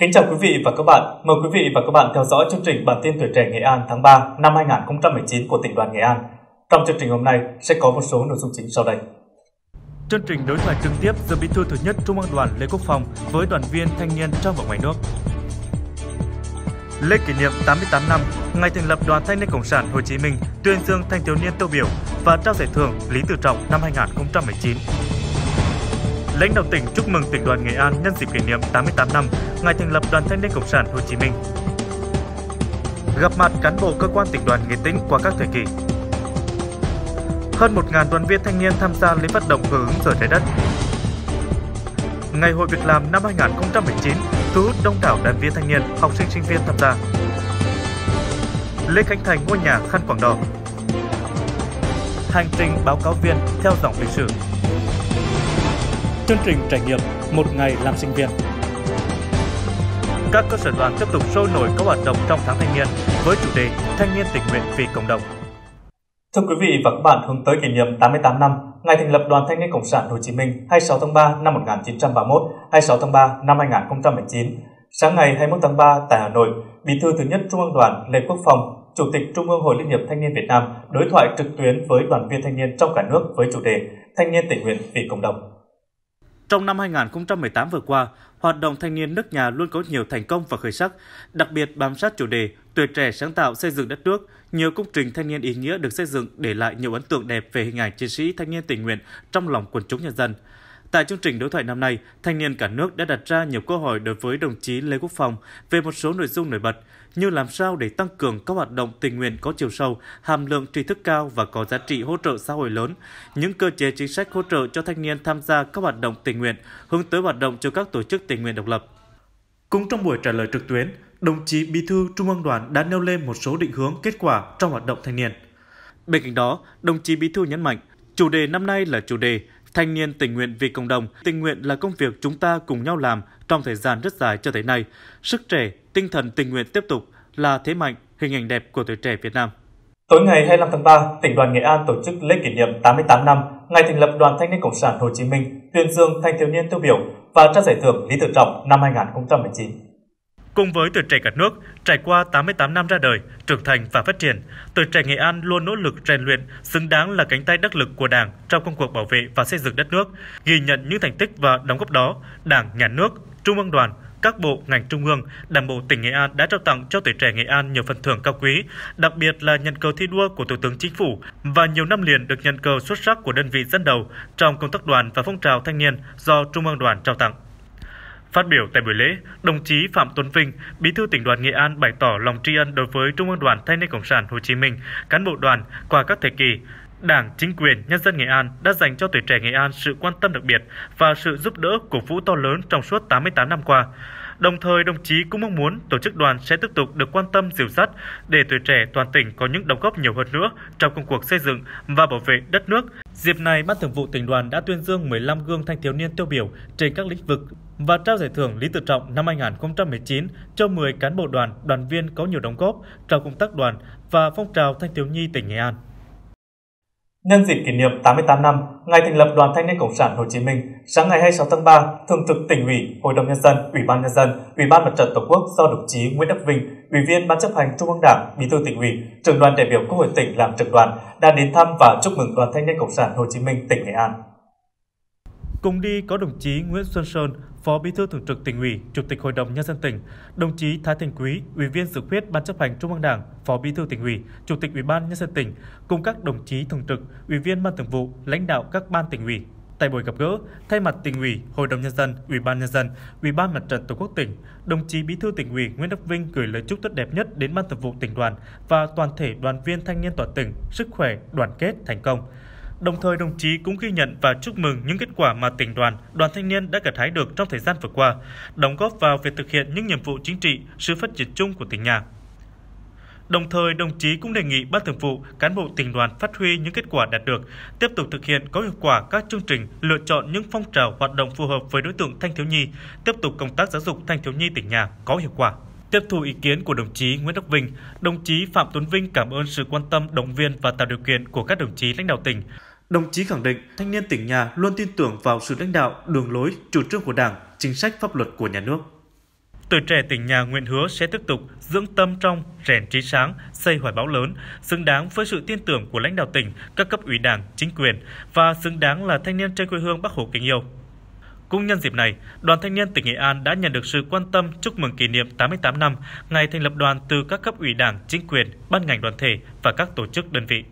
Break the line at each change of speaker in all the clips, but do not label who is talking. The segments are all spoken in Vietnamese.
Kính chào quý vị và các bạn. Mời quý vị và các bạn theo dõi chương trình Bản tin tuổi trẻ Nghệ An tháng 3 năm 2019 của tỉnh đoàn Nghệ An. Trong chương trình hôm nay sẽ có một số nội dung chính sau đây. Chương trình đối thoại trực tiếp giữa Bí thư thứ nhất Trung ương Đoàn Lê Quốc Phòng với đoàn viên thanh niên trong và ngoài nước. Lễ kỷ niệm 88 năm ngày thành lập Đoàn Thanh niên Cộng sản Hồ Chí Minh tuyên dương thanh thiếu niên tiêu biểu và trao giải thưởng Lý Tự Trọng năm 2019. Lãnh đạo tỉnh chúc mừng tỉnh đoàn Nghệ An nhân dịp kỷ niệm 88 năm ngày thành lập Đoàn Thanh niên Cộng sản Hồ Chí Minh. Gặp mặt cán bộ cơ quan tỉnh đoàn Nghệ Tĩnh qua các thời kỳ. Hơn 1.000 đoàn viên thanh niên tham gia lễ phát động hưởng ứng giờ trái đất. Ngày hội việc làm năm 2019 thu hút đông đảo đoàn viên thanh niên, học sinh sinh viên tham gia. Lễ khánh thành ngôi nhà khăn quảng đỏ. Hành trình báo cáo viên theo dòng lịch sử chương trình trải nghiệm một ngày làm sinh viên. Các cơ sở đoàn tiếp tục sôi nổi các hoạt động trong tháng thanh niên với chủ đề Thanh niên tình nguyện vì cộng đồng. Thưa quý vị và các bạn, hướng tới kỷ niệm 88 năm ngày thành lập Đoàn Thanh niên Cộng sản Hồ Chí Minh 26 tháng 3 năm 1931, 26 tháng 3 năm 2019. Sáng ngày 21 tháng 3 tại Hà Nội, Bí thư thứ nhất Trung ương Đoàn Lê Quốc phòng Chủ tịch Trung ương Hội Liên hiệp Thanh niên Việt Nam đối thoại trực tuyến với đoàn viên thanh niên trong cả nước với chủ đề Thanh niên tình nguyện vì cộng đồng. Trong năm 2018 vừa qua, hoạt động thanh niên nước nhà luôn có nhiều thành công và khởi sắc, đặc biệt bám sát chủ đề tuổi trẻ sáng tạo xây dựng đất nước, nhiều công trình thanh niên ý nghĩa được xây dựng để lại nhiều ấn tượng đẹp về hình ảnh chiến sĩ thanh niên tình nguyện trong lòng quần chúng nhân dân. Tại chương trình đối thoại năm nay, thanh niên cả nước đã đặt ra nhiều câu hỏi đối với đồng chí Lê Quốc Phong về một số nội dung nổi bật như làm sao để tăng cường các hoạt động tình nguyện có chiều sâu, hàm lượng tri thức cao và có giá trị hỗ trợ xã hội lớn, những cơ chế chính sách hỗ trợ cho thanh niên tham gia các hoạt động tình nguyện, hướng tới hoạt động cho các tổ chức tình nguyện độc lập. Cũng trong buổi trả lời trực tuyến, đồng chí Bí thư Trung ương Đoàn đã nêu lên một số định hướng kết quả trong hoạt động thanh niên. Bên cạnh đó, đồng chí Bí thư nhấn mạnh, chủ đề năm nay là chủ đề Thanh niên tình nguyện vì cộng đồng, tình nguyện là công việc chúng ta cùng nhau làm trong thời gian rất dài cho tới nay. Sức trẻ, tinh thần tình nguyện tiếp tục là thế mạnh, hình ảnh đẹp của tuổi trẻ Việt Nam. Tối ngày 25 tháng 3, tỉnh đoàn Nghệ An tổ chức lễ kỷ niệm 88 năm ngày thành lập Đoàn Thanh niên Cộng sản Hồ Chí Minh, tuyên dương thanh thiếu niên tiêu biểu và trao giải thưởng Lý Tự Trọng năm 2019. Cùng với tuổi trẻ cả nước, trải qua 88 năm ra đời, trưởng thành và phát triển, tuổi trẻ Nghệ An luôn nỗ lực rèn luyện, xứng đáng là cánh tay đắc lực của Đảng trong công cuộc bảo vệ và xây dựng đất nước. Ghi nhận những thành tích và đóng góp đó, Đảng, Nhà nước, Trung ương Đoàn, các bộ ngành trung ương, Đảng bộ tỉnh Nghệ An đã trao tặng cho tuổi trẻ Nghệ An nhiều phần thưởng cao quý, đặc biệt là nhận cờ thi đua của Thủ tướng Chính phủ và nhiều năm liền được nhận cờ xuất sắc của đơn vị dẫn đầu trong công tác đoàn và phong trào thanh niên do Trung ương Đoàn trao tặng. Phát biểu tại buổi lễ, đồng chí Phạm Tuấn Vinh, Bí thư tỉnh đoàn Nghệ An bày tỏ lòng tri ân đối với Trung ương Đoàn Thanh niên Cộng sản Hồ Chí Minh, cán bộ đoàn qua các thời kỳ, Đảng, chính quyền, nhân dân Nghệ An đã dành cho tuổi trẻ Nghệ An sự quan tâm đặc biệt và sự giúp đỡ của vũ to lớn trong suốt 88 năm qua. Đồng thời, đồng chí cũng mong muốn tổ chức đoàn sẽ tiếp tục được quan tâm dìu dắt để tuổi trẻ toàn tỉnh có những đóng góp nhiều hơn nữa trong công cuộc xây dựng và bảo vệ đất nước. Dịp này, Ban Thường vụ tỉnh đoàn đã tuyên dương 15 gương thanh thiếu niên tiêu biểu trên các lĩnh vực và trao giải thưởng Lý Tự Trọng năm 2019 cho 10 cán bộ đoàn, đoàn viên có nhiều đóng góp trong công tác đoàn và phong trào thanh thiếu nhi tỉnh Nghệ An. Nhân dịp kỷ niệm 88 năm ngày thành lập Đoàn Thanh niên Cộng sản Hồ Chí Minh, sáng ngày 26 tháng 3, Thường trực Tỉnh ủy, Hội đồng Nhân dân, Ủy ban Nhân dân, Ủy ban Mặt trận Tổ quốc do đồng chí Nguyễn Đức Vinh, Ủy viên Ban chấp hành Trung ương Đảng, Bí thư Tỉnh ủy, Trưởng đoàn đại biểu Quốc hội tỉnh làm trưởng đoàn đã đến thăm và chúc mừng Đoàn Thanh niên Cộng sản Hồ Chí Minh tỉnh Nghệ An. Cùng đi có đồng chí Nguyễn Xuân Sơn, Phó Bí thư Thường trực Tỉnh ủy, Chủ tịch Hội đồng nhân dân tỉnh, đồng chí Thái Thành Quý, Ủy viên Dự khuyết Ban chấp hành Trung ương Đảng, Phó Bí thư Tỉnh ủy, Chủ tịch Ủy ban nhân dân tỉnh cùng các đồng chí thường trực, ủy viên Ban Thường vụ, lãnh đạo các ban tỉnh ủy. Tại buổi gặp gỡ, thay mặt tỉnh ủy, Hội đồng nhân dân, Ủy ban nhân dân, Ủy ban Mặt trận Tổ quốc tỉnh, đồng chí Bí thư tỉnh ủy Nguyễn Đức Vinh gửi lời chúc tốt đẹp nhất đến Ban Thường vụ tỉnh đoàn và toàn thể đoàn viên thanh niên toàn tỉnh, sức khỏe, đoàn kết, thành công. Đồng thời đồng chí cũng ghi nhận và chúc mừng những kết quả mà tỉnh đoàn, đoàn thanh niên đã gặt hái được trong thời gian vừa qua, đóng góp vào việc thực hiện những nhiệm vụ chính trị, sự phát triển chung của tỉnh nhà. Đồng thời, đồng chí cũng đề nghị Ban Thường vụ, cán bộ tỉnh đoàn phát huy những kết quả đạt được, tiếp tục thực hiện có hiệu quả các chương trình, lựa chọn những phong trào hoạt động phù hợp với đối tượng thanh thiếu nhi, tiếp tục công tác giáo dục thanh thiếu nhi tỉnh nhà có hiệu quả. Tiếp thu ý kiến của đồng chí Nguyễn Đức Vinh, đồng chí Phạm Tuấn Vinh cảm ơn sự quan tâm, động viên và tạo điều kiện của các đồng chí lãnh đạo tỉnh. Đồng chí khẳng định thanh niên tỉnh nhà luôn tin tưởng vào sự lãnh đạo, đường lối, chủ trương của Đảng, chính sách pháp luật của nhà nước. Tuổi trẻ tỉnh nhà nguyện hứa sẽ tiếp tục dưỡng tâm trong, rèn trí sáng, xây hoài bão lớn, xứng đáng với sự tin tưởng của lãnh đạo tỉnh, các cấp ủy đảng, chính quyền và xứng đáng là thanh niên trên quê hương Bắc Hồ kính yêu. Cũng nhân dịp này, Đoàn Thanh niên tỉnh Nghệ An đã nhận được sự quan tâm chúc mừng kỷ niệm 88 năm ngày thành lập đoàn từ các cấp ủy đảng, chính quyền, ban ngành đoàn thể và các tổ chức đơn vị.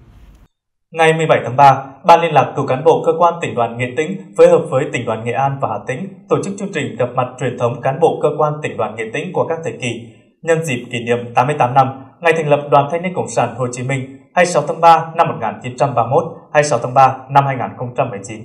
Ngày 17 tháng 3, Ban liên lạc cựu cán bộ cơ quan tỉnh đoàn Nghệ Tĩnh phối hợp với tỉnh đoàn Nghệ An và Hà Tĩnh tổ chức chương trình gặp mặt truyền thống cán bộ cơ quan tỉnh đoàn Nghệ Tĩnh của các thời kỳ nhân dịp kỷ niệm 88 năm ngày thành lập Đoàn Thanh niên Cộng sản Hồ Chí Minh 26 tháng 3 năm 1931, 26 tháng 3 năm 2019.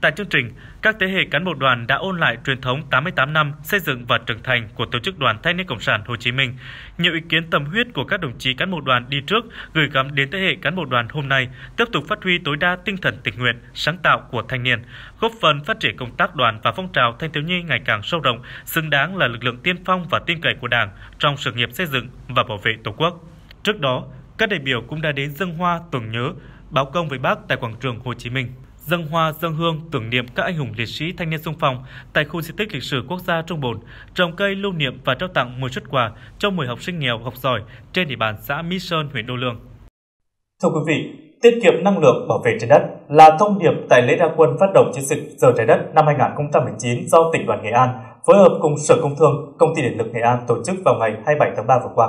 Tại chương trình, các thế hệ cán bộ đoàn đã ôn lại truyền thống 88 năm xây dựng và trưởng thành của Tổ chức Đoàn Thanh niên Cộng sản Hồ Chí Minh. Nhiều ý kiến tâm huyết của các đồng chí cán bộ đoàn đi trước gửi gắm đến thế hệ cán bộ đoàn hôm nay tiếp tục phát huy tối đa tinh thần tình nguyện, sáng tạo của thanh niên, góp phần phát triển công tác đoàn và phong trào thanh thiếu nhi ngày càng sâu rộng, xứng đáng là lực lượng tiên phong và tin cậy của Đảng trong sự nghiệp xây dựng và bảo vệ Tổ quốc. Trước đó, các đại biểu cũng đã đến dân hoa tưởng nhớ báo công với Bác tại quảng trường Hồ Chí Minh dâng hoa dâng hương tưởng niệm các anh hùng liệt sĩ thanh niên sung phong tại khu di tích lịch sử quốc gia Trung Bồn, trồng cây lưu niệm và trao tặng 10 xuất quà cho 10 học sinh nghèo học giỏi trên địa bàn xã Mỹ Sơn, huyện Đô Lương. Thưa quý vị, tiết kiệm năng lượng bảo vệ trái đất là thông điệp tại lễ ra quân phát động chiến dịch giờ trái đất năm 2019 do tỉnh đoàn Nghệ An phối hợp cùng Sở Công Thương, Công ty Điện lực Nghệ An tổ chức vào ngày 27 tháng 3 vừa qua.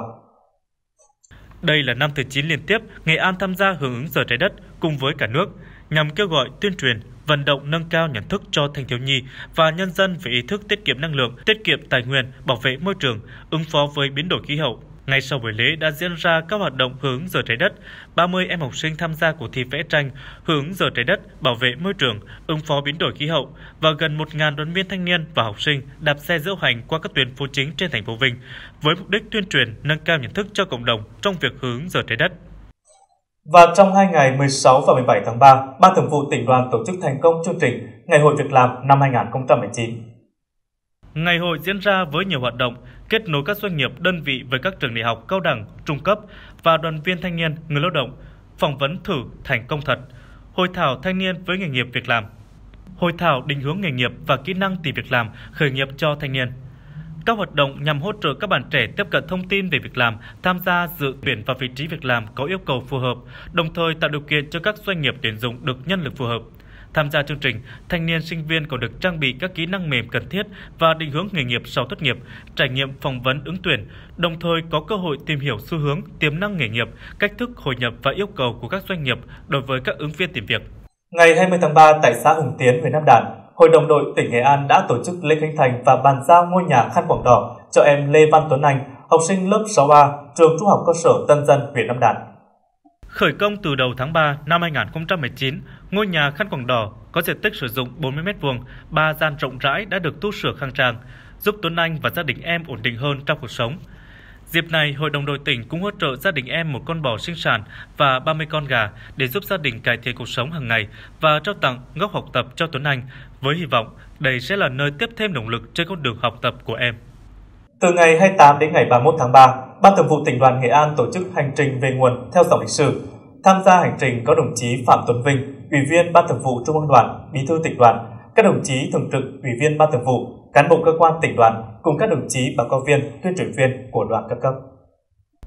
Đây là năm thứ 9 liên tiếp Nghệ An tham gia hưởng ứng giờ trái đất cùng với cả nước nhằm kêu gọi tuyên truyền, vận động nâng cao nhận thức cho thanh thiếu nhi và nhân dân về ý thức tiết kiệm năng lượng, tiết kiệm tài nguyên, bảo vệ môi trường, ứng phó với biến đổi khí hậu. Ngay sau buổi lễ đã diễn ra các hoạt động hướng giờ trái đất, 30 em học sinh tham gia cuộc thi vẽ tranh hướng giờ trái đất, bảo vệ môi trường, ứng phó biến đổi khí hậu và gần 1.000 đoàn viên thanh niên và học sinh đạp xe diễu hành qua các tuyến phố chính trên thành phố Vinh với mục đích tuyên truyền nâng cao nhận thức cho cộng đồng trong việc hướng giờ trái đất. Và trong hai ngày 16 và 17 tháng 3, Ban Thường vụ tỉnh đoàn tổ chức thành công chương trình Ngày hội việc làm năm 2019. Ngày hội diễn ra với nhiều hoạt động, kết nối các doanh nghiệp, đơn vị với các trường đại học, cao đẳng, trung cấp và đoàn viên thanh niên, người lao động, phỏng vấn thử thành công thật, hội thảo thanh niên với nghề nghiệp việc làm, hội thảo định hướng nghề nghiệp và kỹ năng tìm việc làm khởi nghiệp cho thanh niên. Các hoạt động nhằm hỗ trợ các bạn trẻ tiếp cận thông tin về việc làm, tham gia dự tuyển vào vị trí việc làm có yêu cầu phù hợp, đồng thời tạo điều kiện cho các doanh nghiệp tuyển dụng được nhân lực phù hợp. Tham gia chương trình, thanh niên sinh viên còn được trang bị các kỹ năng mềm cần thiết và định hướng nghề nghiệp sau tốt nghiệp, trải nghiệm phỏng vấn ứng tuyển, đồng thời có cơ hội tìm hiểu xu hướng, tiềm năng nghề nghiệp, cách thức hội nhập và yêu cầu của các doanh nghiệp đối với các ứng viên tìm việc. Ngày 20 tháng 3 tại xã Hùng Tiến, huyện Nam Đàn, Hội đồng đội tỉnh Nghệ An đã tổ chức lễ khánh thành và bàn giao ngôi nhà khăn quảng đỏ cho em Lê Văn Tuấn Anh, học sinh lớp 6A, trường Trung học cơ sở Tân Dân, huyện Nam Đàn. Khởi công từ đầu tháng 3 năm 2019, ngôi nhà khăn quảng đỏ có diện tích sử dụng 40 m2, ba gian rộng rãi đã được tu sửa khang trang, giúp Tuấn Anh và gia đình em ổn định hơn trong cuộc sống. Dịp này, Hội đồng đội tỉnh cũng hỗ trợ gia đình em một con bò sinh sản và 30 con gà để giúp gia đình cải thiện cuộc sống hàng ngày và trao tặng góc học tập cho Tuấn Anh với hy vọng đây sẽ là nơi tiếp thêm động lực trên con đường học tập của em. Từ ngày 28 đến ngày 31 tháng 3, Ban Thường vụ tỉnh đoàn Nghệ An tổ chức hành trình về nguồn theo dòng lịch sử. Tham gia hành trình có đồng chí Phạm Tuấn Vinh, Ủy viên Ban Thường vụ Trung ương Đoàn, Bí thư tỉnh đoàn, các đồng chí thường trực Ủy viên Ban Thường vụ, cán bộ cơ quan tỉnh đoàn cùng các đồng chí báo cáo viên, tuyên truyền viên của đoàn các cấp.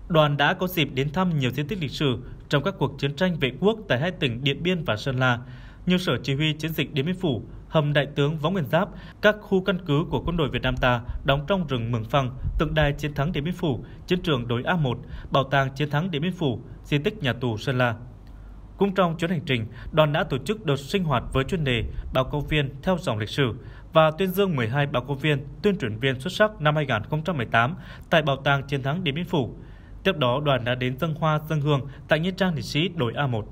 Đoàn đã có dịp đến thăm nhiều di tích lịch sử trong các cuộc chiến tranh vệ quốc tại hai tỉnh Điện Biên và Sơn La, nhiều sở chỉ huy chiến dịch Điện Biên Phủ, hầm đại tướng Võ Nguyên Giáp, các khu căn cứ của quân đội Việt Nam ta đóng trong rừng Mường Phăng, tượng đài chiến thắng Điện Biên Phủ, chiến trường đối A1, bảo tàng chiến thắng Điện Biên Phủ, di tích nhà tù Sơn La. Cũng trong chuyến hành trình, đoàn đã tổ chức đợt sinh hoạt với chuyên đề Báo công viên theo dòng lịch sử và tuyên dương 12 báo công viên tuyên truyền viên xuất sắc năm 2018 tại Bảo tàng Chiến thắng Điện Biên Phủ. Tiếp đó, đoàn đã đến dân hoa dân hương tại Nghĩa trang liệt sĩ đồi A1.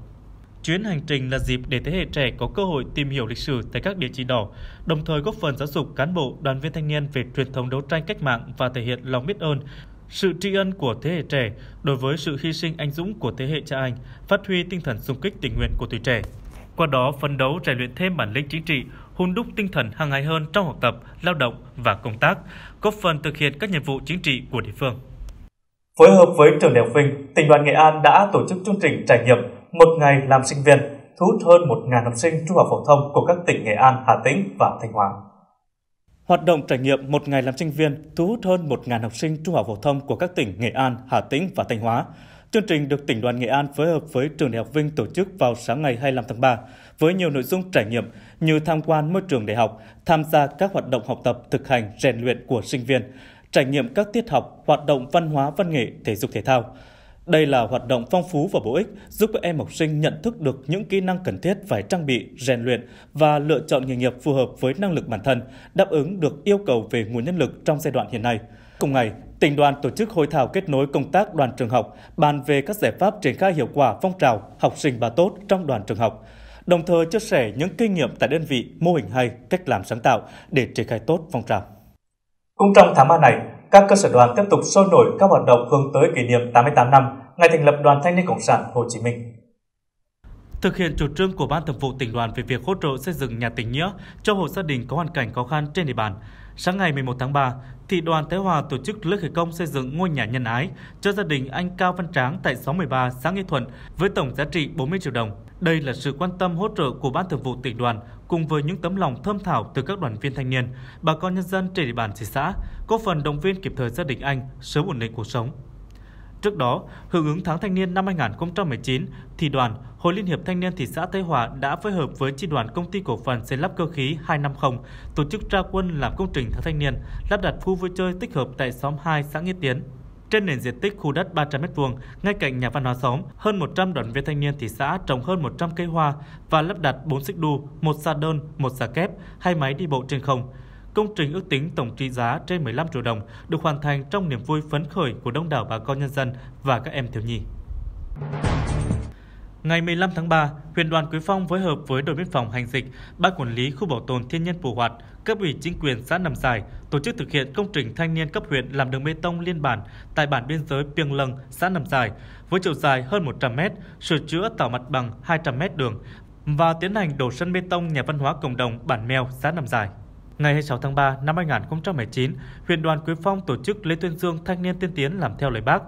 Chuyến hành trình là dịp để thế hệ trẻ có cơ hội tìm hiểu lịch sử tại các địa chỉ đỏ, đồng thời góp phần giáo dục cán bộ, đoàn viên thanh niên về truyền thống đấu tranh cách mạng và thể hiện lòng biết ơn, sự tri ân của thế hệ trẻ đối với sự hy sinh anh dũng của thế hệ cha anh, phát huy tinh thần xung kích tình nguyện của tuổi trẻ. Qua đó phấn đấu rèn luyện thêm bản lĩnh chính trị, hun đúc tinh thần hàng ngày hơn trong học tập, lao động và công tác, góp phần thực hiện các nhiệm vụ chính trị của địa phương. Phối hợp với Trường Đại học Vinh, tỉnh đoàn Nghệ An đã tổ chức chương trình trải nghiệm một ngày làm sinh viên, thu hút hơn 1.000 học sinh trung học phổ thông của các tỉnh Nghệ An, Hà Tĩnh và Thanh Hóa. Hoạt động trải nghiệm một ngày làm sinh viên thu hút hơn 1.000 học sinh trung học phổ thông của các tỉnh Nghệ An, Hà Tĩnh và Thanh Hóa. Chương trình được tỉnh đoàn Nghệ An phối hợp với trường Đại học Vinh tổ chức vào sáng ngày 25 tháng 3 với nhiều nội dung trải nghiệm như tham quan môi trường đại học, tham gia các hoạt động học tập, thực hành, rèn luyện của sinh viên, trải nghiệm các tiết học, hoạt động văn hóa, văn nghệ, thể dục thể thao. Đây là hoạt động phong phú và bổ ích giúp các em học sinh nhận thức được những kỹ năng cần thiết phải trang bị, rèn luyện và lựa chọn nghề nghiệp phù hợp với năng lực bản thân, đáp ứng được yêu cầu về nguồn nhân lực trong giai đoạn hiện nay. Cùng ngày, tỉnh đoàn tổ chức hội thảo kết nối công tác đoàn trường học, bàn về các giải pháp triển khai hiệu quả phong trào học sinh bà tốt trong đoàn trường học, đồng thời chia sẻ những kinh nghiệm tại đơn vị, mô hình hay, cách làm sáng tạo để triển khai tốt phong trào. Cũng trong tháng 3 này, các cơ sở đoàn tiếp tục sôi nổi các hoạt động hướng tới kỷ niệm 88 năm ngày thành lập Đoàn Thanh niên Cộng sản Hồ Chí Minh. Thực hiện chủ trương của Ban Thường vụ tỉnh đoàn về việc hỗ trợ xây dựng nhà tình nghĩa cho hộ gia đình có hoàn cảnh khó khăn trên địa bàn, sáng ngày 11 tháng 3, thị đoàn Thái Hòa tổ chức lễ khởi công xây dựng ngôi nhà nhân ái cho gia đình anh Cao Văn Tráng tại xóm 13 xã Nghi Thuận với tổng giá trị 40 triệu đồng. Đây là sự quan tâm hỗ trợ của Ban Thường vụ tỉnh đoàn cùng với những tấm lòng thơm thảo từ các đoàn viên thanh niên, bà con nhân dân trên địa bàn thị xã, có phần động viên kịp thời gia đình anh sớm ổn định cuộc sống. Trước đó, hưởng ứng tháng thanh niên năm 2019, thì đoàn Hội Liên hiệp Thanh niên thị xã Tây Hòa đã phối hợp với chi đoàn công ty cổ phần xây lắp cơ khí 250 tổ chức ra quân làm công trình tháng thanh niên, lắp đặt khu vui chơi tích hợp tại xóm 2 xã Nghĩa Tiến, trên nền diện tích khu đất 300m2, ngay cạnh nhà văn hóa xóm, hơn 100 đoàn viên thanh niên thị xã trồng hơn 100 cây hoa và lắp đặt 4 xích đu, một xà đơn, một xà kép, hai máy đi bộ trên không. Công trình ước tính tổng trị giá trên 15 triệu đồng được hoàn thành trong niềm vui phấn khởi của đông đảo bà con nhân dân và các em thiếu nhi. Ngày 15 tháng 3, huyện đoàn Quế Phong phối hợp với đội biên phòng hành dịch, ban quản lý khu bảo tồn thiên nhiên phù Hoạt, cấp ủy chính quyền xã Nằm Giải tổ chức thực hiện công trình thanh niên cấp huyện làm đường bê tông liên bản tại bản biên giới Piêng Lâng, xã Nằm Giải với chiều dài hơn 100 m, sửa chữa tạo mặt bằng 200 m đường và tiến hành đổ sân bê tông nhà văn hóa cộng đồng bản Mèo, xã Nằm Giải. Ngày 26 tháng 3 năm 2019, huyện đoàn Quế Phong tổ chức lễ tuyên dương thanh niên tiên tiến làm theo lời Bác.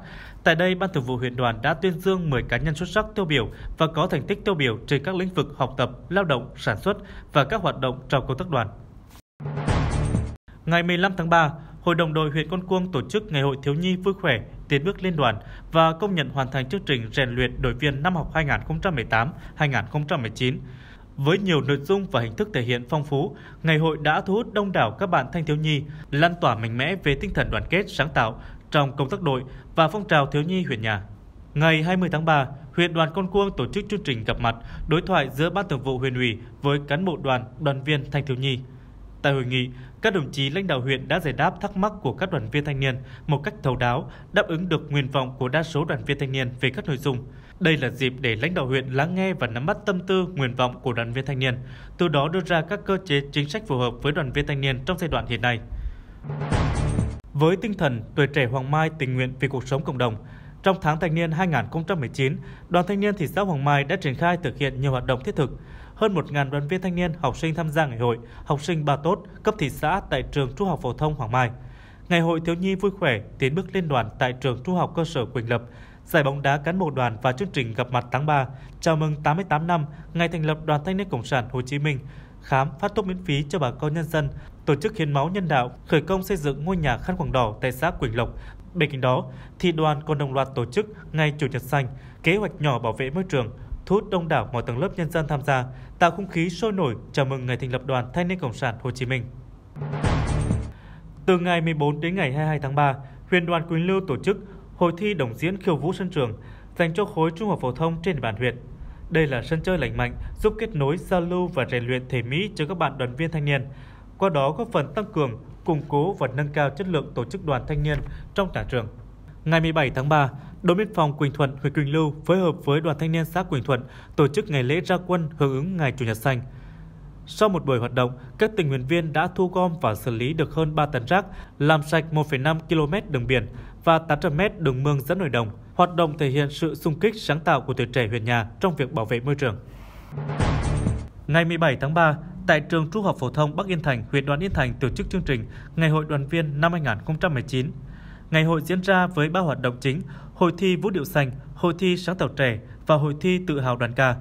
Tại đây, Ban Thường vụ huyện đoàn đã tuyên dương 10 cá nhân xuất sắc tiêu biểu và có thành tích tiêu biểu trên các lĩnh vực học tập, lao động, sản xuất và các hoạt động trong công tác đoàn. Ngày 15 tháng 3, Hội đồng đội huyện Con Cuông tổ chức Ngày hội thiếu nhi vui khỏe, tiến bước liên đoàn và công nhận hoàn thành chương trình rèn luyện đội viên năm học 2018-2019. Với nhiều nội dung và hình thức thể hiện phong phú, ngày hội đã thu hút đông đảo các bạn thanh thiếu nhi lan tỏa mạnh mẽ về tinh thần đoàn kết sáng tạo trong công tác đội và phong trào thiếu nhi huyện nhà. Ngày 20 tháng 3, huyện đoàn Con Cuông tổ chức chương trình gặp mặt đối thoại giữa Ban Thường vụ huyện ủy với cán bộ đoàn, đoàn viên thanh thiếu nhi. Tại hội nghị, các đồng chí lãnh đạo huyện đã giải đáp thắc mắc của các đoàn viên thanh niên một cách thấu đáo, đáp ứng được nguyện vọng của đa số đoàn viên thanh niên về các nội dung đây là dịp để lãnh đạo huyện lắng nghe và nắm bắt tâm tư, nguyện vọng của đoàn viên thanh niên, từ đó đưa ra các cơ chế chính sách phù hợp với đoàn viên thanh niên trong giai đoạn hiện nay. Với tinh thần tuổi trẻ Hoàng Mai tình nguyện vì cuộc sống cộng đồng, trong tháng thanh niên 2019, Đoàn Thanh niên thị xã Hoàng Mai đã triển khai thực hiện nhiều hoạt động thiết thực. Hơn 1.000 đoàn viên thanh niên, học sinh tham gia ngày hội, học sinh ba tốt cấp thị xã tại trường Trung học phổ thông Hoàng Mai. Ngày hội thiếu nhi vui khỏe tiến bước lên đoàn tại trường Trung học cơ sở Quỳnh Lập Giải bóng đá cán bộ đoàn và chương trình gặp mặt tháng 3 chào mừng 88 năm ngày thành lập Đoàn Thanh niên Cộng sản Hồ Chí Minh, khám phát thuốc miễn phí cho bà con nhân dân, tổ chức hiến máu nhân đạo, khởi công xây dựng ngôi nhà khăn quảng đỏ tại xã Quỳnh Lộc. Bên cạnh đó, thì đoàn còn đồng loạt tổ chức ngày Chủ nhật xanh, kế hoạch nhỏ bảo vệ môi trường, thu hút đông đảo mọi tầng lớp nhân dân tham gia, tạo không khí sôi nổi chào mừng ngày thành lập Đoàn Thanh niên Cộng sản Hồ Chí Minh. Từ ngày 14 đến ngày 22 tháng 3, huyện đoàn Quỳnh Lưu tổ chức hội thi đồng diễn khiêu vũ sân trường dành cho khối trung học phổ thông trên địa bàn huyện. Đây là sân chơi lành mạnh giúp kết nối giao lưu và rèn luyện thể mỹ cho các bạn đoàn viên thanh niên, qua đó góp phần tăng cường, củng cố và nâng cao chất lượng tổ chức đoàn thanh niên trong cả trường. Ngày 17 tháng 3, Đồn biên phòng Quỳnh Thuận, huyện Quỳnh Lưu phối hợp với Đoàn Thanh niên xã Quỳnh Thuận tổ chức ngày lễ ra quân hưởng ứng ngày Chủ nhật xanh. Sau một buổi hoạt động, các tình nguyện viên đã thu gom và xử lý được hơn 3 tấn rác, làm sạch 1,5 km đường biển và 800m đường mương dẫn nội đồng, hoạt động thể hiện sự sung kích sáng tạo của tuổi trẻ huyện nhà trong việc bảo vệ môi trường. Ngày 17 tháng 3, tại trường Trung học phổ thông Bắc Yên Thành, huyện Đoàn Yên Thành tổ chức chương trình Ngày hội đoàn viên năm 2019. Ngày hội diễn ra với ba hoạt động chính: hội thi vũ điệu xanh, hội thi sáng tạo trẻ và hội thi tự hào đoàn ca.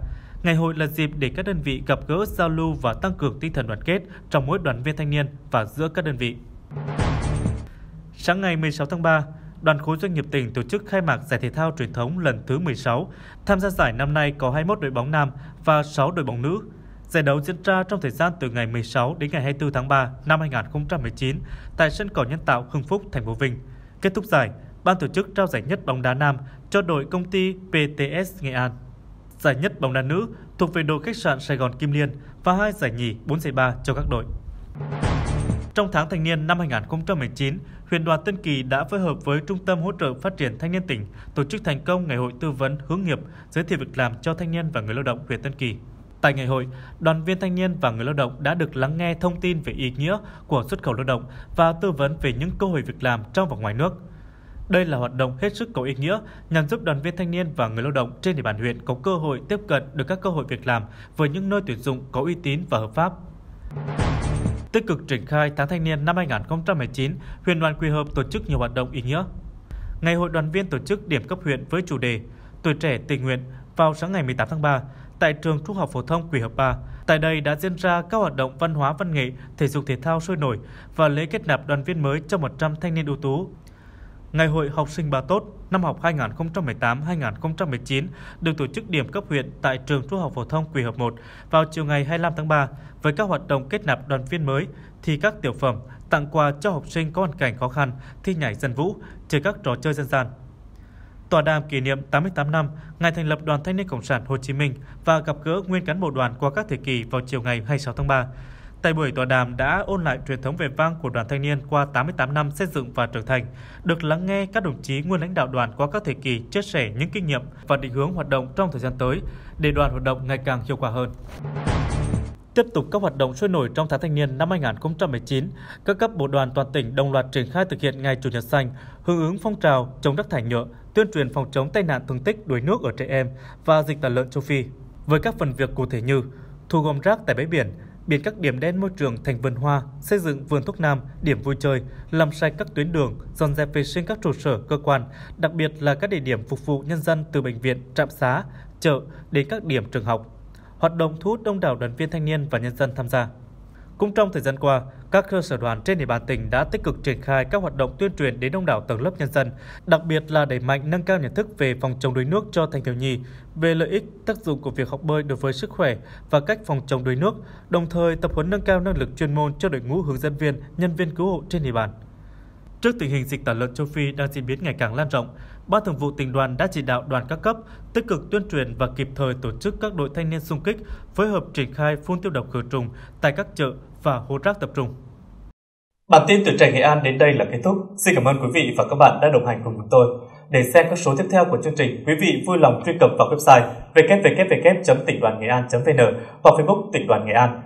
Ngày hội là dịp để các đơn vị gặp gỡ, giao lưu và tăng cường tinh thần đoàn kết trong mỗi đoàn viên thanh niên và giữa các đơn vị. Sáng ngày 16 tháng 3, Đoàn khối doanh nghiệp tỉnh tổ chức khai mạc giải thể thao truyền thống lần thứ 16. Tham gia giải năm nay có 21 đội bóng nam và 6 đội bóng nữ. Giải đấu diễn ra trong thời gian từ ngày 16 đến ngày 24 tháng 3 năm 2019 tại sân cỏ nhân tạo Hưng Phúc, thành phố Vinh. Kết thúc giải, ban tổ chức trao giải nhất bóng đá nam cho đội công ty PTS Nghệ An. Giải nhất bóng đá nữ thuộc về đội khách sạn Sài Gòn Kim Liên và hai giải nhì, 4 giải ba cho các đội. Trong tháng thanh niên năm 2019, huyện đoàn Tân Kỳ đã phối hợp với Trung tâm hỗ trợ phát triển thanh niên tỉnh tổ chức thành công ngày hội tư vấn hướng nghiệp, giới thiệu việc làm cho thanh niên và người lao động huyện Tân Kỳ. Tại ngày hội, đoàn viên thanh niên và người lao động đã được lắng nghe thông tin về ý nghĩa của xuất khẩu lao động và tư vấn về những cơ hội việc làm trong và ngoài nước. Đây là hoạt động hết sức có ý nghĩa nhằm giúp đoàn viên thanh niên và người lao động trên địa bàn huyện có cơ hội tiếp cận được các cơ hội việc làm với những nơi tuyển dụng có uy tín và hợp pháp. Tích cực triển khai tháng thanh niên năm 2019, huyện đoàn Quỳ Hợp tổ chức nhiều hoạt động ý nghĩa. Ngày hội đoàn viên tổ chức điểm cấp huyện với chủ đề Tuổi trẻ tình nguyện vào sáng ngày 18 tháng 3 tại trường Trung học phổ thông Quỳ Hợp 3. Tại đây đã diễn ra các hoạt động văn hóa văn nghệ, thể dục thể thao sôi nổi và lễ kết nạp đoàn viên mới cho 100 thanh niên ưu tú Ngày hội học sinh ba tốt năm học 2018-2019 được tổ chức điểm cấp huyện tại trường Trung học phổ thông Quỳ Hợp 1 vào chiều ngày 25 tháng 3 với các hoạt động kết nạp đoàn viên mới, thi các tiểu phẩm, tặng quà cho học sinh có hoàn cảnh khó khăn, thi nhảy dân vũ, chơi các trò chơi dân gian. Tọa đàm kỷ niệm 88 năm ngày thành lập Đoàn Thanh niên Cộng sản Hồ Chí Minh và gặp gỡ nguyên cán bộ đoàn qua các thời kỳ vào chiều ngày 26 tháng 3. Tại buổi tọa đàm đã ôn lại truyền thống vẻ vang của đoàn thanh niên qua 88 năm xây dựng và trưởng thành, được lắng nghe các đồng chí nguyên lãnh đạo đoàn qua các thời kỳ chia sẻ những kinh nghiệm và định hướng hoạt động trong thời gian tới để đoàn hoạt động ngày càng hiệu quả hơn. Tiếp tục các hoạt động sôi nổi trong tháng thanh niên năm 2019, các cấp bộ đoàn toàn tỉnh đồng loạt triển khai thực hiện ngày Chủ nhật xanh, hưởng ứng phong trào chống rác thải nhựa, tuyên truyền phòng chống tai nạn thương tích đuối nước ở trẻ em và dịch tả lợn châu Phi. Với các phần việc cụ thể như thu gom rác tại bãi biển, biến các điểm đen môi trường thành vườn hoa, xây dựng vườn thuốc nam, điểm vui chơi, làm sạch các tuyến đường, dọn dẹp vệ sinh các trụ sở cơ quan, đặc biệt là các địa điểm phục vụ nhân dân từ bệnh viện, trạm xá, chợ đến các điểm trường học. Hoạt động thu hút đông đảo đoàn viên thanh niên và nhân dân tham gia. Cũng trong thời gian qua, các cơ sở đoàn trên địa bàn tỉnh đã tích cực triển khai các hoạt động tuyên truyền đến đông đảo tầng lớp nhân dân, đặc biệt là đẩy mạnh nâng cao nhận thức về phòng chống đuối nước cho thanh thiếu nhi, về lợi ích, tác dụng của việc học bơi đối với sức khỏe và cách phòng chống đuối nước, đồng thời tập huấn nâng cao năng lực chuyên môn cho đội ngũ hướng dẫn viên, nhân viên cứu hộ trên địa bàn. Trước tình hình dịch tả lợn châu Phi đang diễn biến ngày càng lan rộng, Ban Thường vụ tỉnh đoàn đã chỉ đạo đoàn các cấp tích cực tuyên truyền và kịp thời tổ chức các đội thanh niên xung kích, phối hợp triển khai phun tiêu độc khử trùng tại các chợ và hố rác tập trung. Bản tin từ trẻ Nghệ An đến đây là kết thúc. Xin cảm ơn quý vị và các bạn đã đồng hành cùng chúng tôi. Để xem các số tiếp theo của chương trình, quý vị vui lòng truy cập vào website www.tỉnhdoannghean.vn hoặc Facebook Tỉnh đoàn Nghệ An.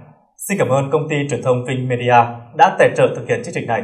Xin cảm ơn công ty truyền thông Vinh Media đã tài trợ thực hiện chương trình này.